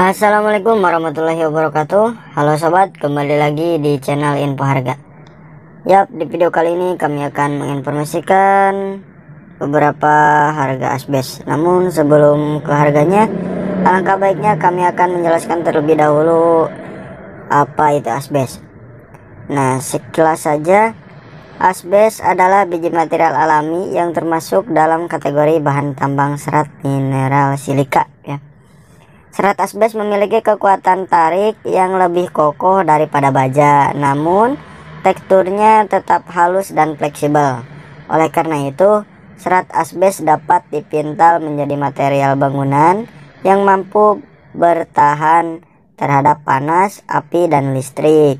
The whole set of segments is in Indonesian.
Assalamualaikum warahmatullahi wabarakatuh Halo sobat, kembali lagi di channel Info Harga Yap, di video kali ini kami akan menginformasikan beberapa harga asbes Namun sebelum ke harganya Alangkah baiknya kami akan menjelaskan terlebih dahulu apa itu asbes. Nah, sekilas saja asbes adalah biji material alami yang termasuk dalam kategori bahan tambang serat mineral silika ya. Serat asbes memiliki kekuatan tarik yang lebih kokoh daripada baja, namun teksturnya tetap halus dan fleksibel. Oleh karena itu, serat asbes dapat dipintal menjadi material bangunan yang mampu bertahan terhadap panas, api, dan listrik.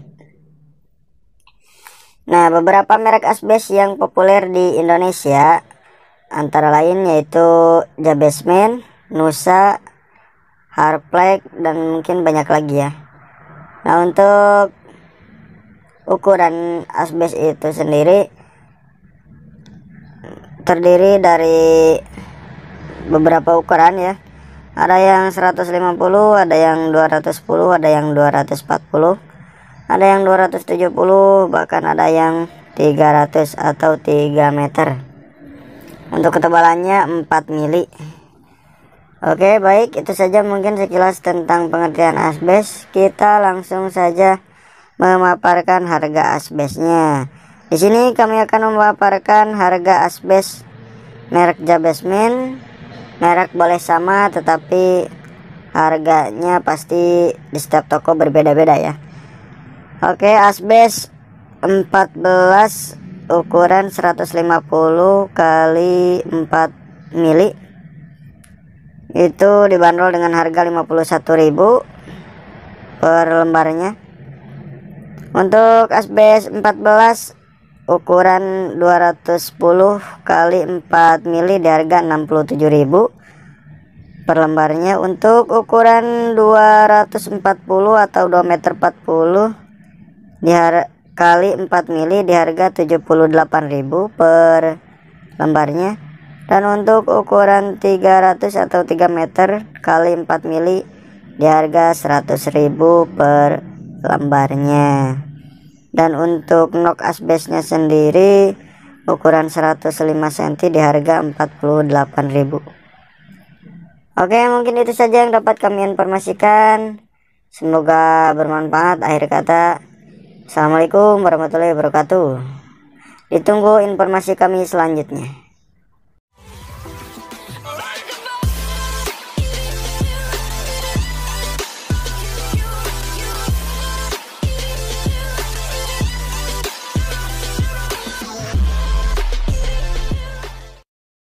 Nah, beberapa merek asbes yang populer di Indonesia antara lain yaitu Jabesmen, Nusa, Harplek, dan mungkin banyak lagi ya. Nah, untuk ukuran asbes itu sendiri terdiri dari beberapa ukuran ya ada yang 150 ada yang 210 ada yang 240 ada yang 270 bahkan ada yang 300 atau 3 meter untuk ketebalannya 4 mili Oke baik itu saja mungkin sekilas tentang pengertian asbes kita langsung saja memaparkan harga asbesnya di sini kami akan memaparkan harga asbes merek Jabesmen merek boleh sama tetapi harganya pasti di setiap toko berbeda-beda ya oke asbes 14 ukuran 150 kali 4 mili itu dibanderol dengan harga 51.000 per lembarnya untuk asbes 14 ukuran 210 kali 4 mili di harga 67.000 per lembarnya untuk ukuran 240 atau 2 meter 40 di kali 4 mili di harga 78.000 per lembarnya dan untuk ukuran 300 atau 3 meter kali 4 mili di harga 100.000 per lembarnya dan untuk nok asbesnya sendiri ukuran 105 cm di harga 48.000 Oke mungkin itu saja yang dapat kami informasikan Semoga bermanfaat akhir kata Assalamualaikum warahmatullahi wabarakatuh Ditunggu informasi kami selanjutnya